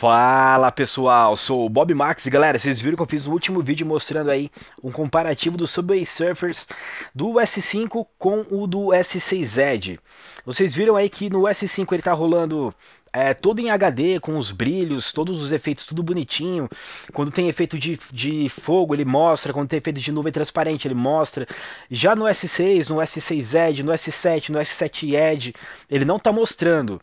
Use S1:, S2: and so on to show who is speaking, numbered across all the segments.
S1: Fala pessoal, sou o Bob Max e galera, vocês viram que eu fiz o último vídeo mostrando aí um comparativo do Subway Surfers do S5 com o do S6 Edge. Vocês viram aí que no S5 ele tá rolando é, todo em HD, com os brilhos, todos os efeitos, tudo bonitinho. Quando tem efeito de, de fogo, ele mostra. Quando tem efeito de nuvem transparente, ele mostra. Já no S6, no S6 Edge, no S7, no S7 Edge, ele não tá mostrando.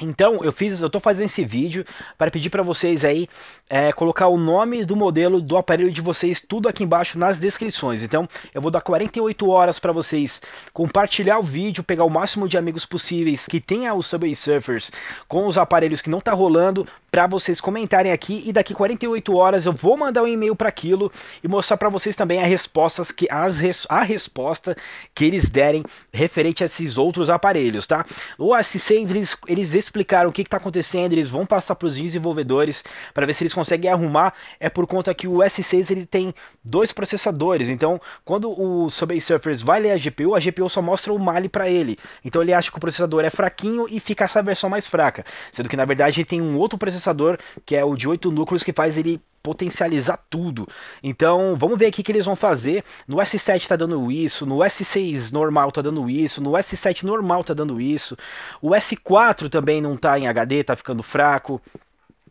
S1: Então eu fiz, eu tô fazendo esse vídeo para pedir para vocês aí é, colocar o nome do modelo do aparelho de vocês tudo aqui embaixo nas descrições. Então eu vou dar 48 horas para vocês compartilhar o vídeo, pegar o máximo de amigos possíveis que tenha o Subway Surfers com os aparelhos que não tá rolando para vocês comentarem aqui e daqui 48 horas eu vou mandar um e-mail para aquilo e mostrar para vocês também as respostas que as res, a resposta que eles derem referente a esses outros aparelhos, tá? O S6 eles, eles explicar o que está acontecendo, eles vão passar para os desenvolvedores para ver se eles conseguem arrumar. É por conta que o S6 ele tem dois processadores, então quando o Subway Surfers vai ler a GPU, a GPU só mostra o Mali para ele. Então ele acha que o processador é fraquinho e fica essa versão mais fraca, sendo que na verdade ele tem um outro processador que é o de 8 núcleos que faz ele potencializar tudo. Então, vamos ver aqui o que eles vão fazer. No S7 tá dando isso, no S6 normal tá dando isso, no S7 normal tá dando isso. O S4 também não tá em HD, tá ficando fraco.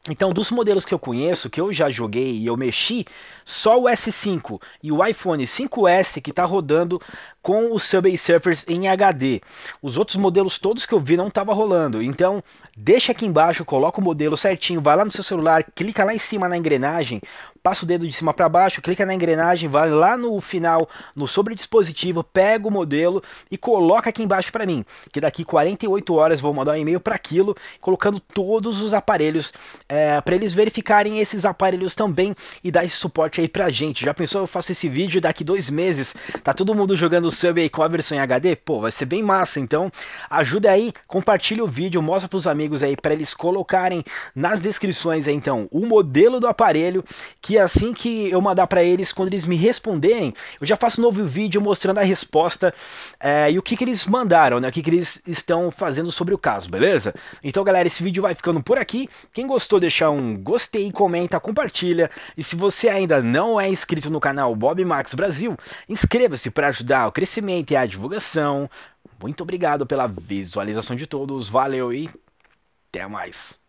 S1: Então, dos modelos que eu conheço, que eu já joguei e eu mexi, só o S5 e o iPhone 5S que está rodando com o Subway Surfers em HD. Os outros modelos todos que eu vi não estava rolando. Então, deixa aqui embaixo, coloca o modelo certinho, vai lá no seu celular, clica lá em cima na engrenagem, passa o dedo de cima para baixo, clica na engrenagem, vai lá no final, no sobre dispositivo, pega o modelo e coloca aqui embaixo para mim, que daqui 48 horas vou mandar um e-mail para aquilo, colocando todos os aparelhos é, para eles verificarem esses aparelhos também e dar esse suporte aí pra gente. Já pensou eu faço esse vídeo daqui dois meses? Tá todo mundo jogando sub aí com a versão em HD? Pô, vai ser bem massa. Então ajuda aí, compartilha o vídeo, mostra pros amigos aí para eles colocarem nas descrições aí, então o modelo do aparelho que é assim que eu mandar para eles, quando eles me responderem, eu já faço um novo vídeo mostrando a resposta é, e o que, que eles mandaram, né? O que, que eles estão fazendo sobre o caso, beleza? Então, galera, esse vídeo vai ficando por aqui. Quem gostou deixou deixar um gostei, comenta, compartilha. E se você ainda não é inscrito no canal Bob Max Brasil, inscreva-se para ajudar o crescimento e a divulgação. Muito obrigado pela visualização de todos, valeu e até mais.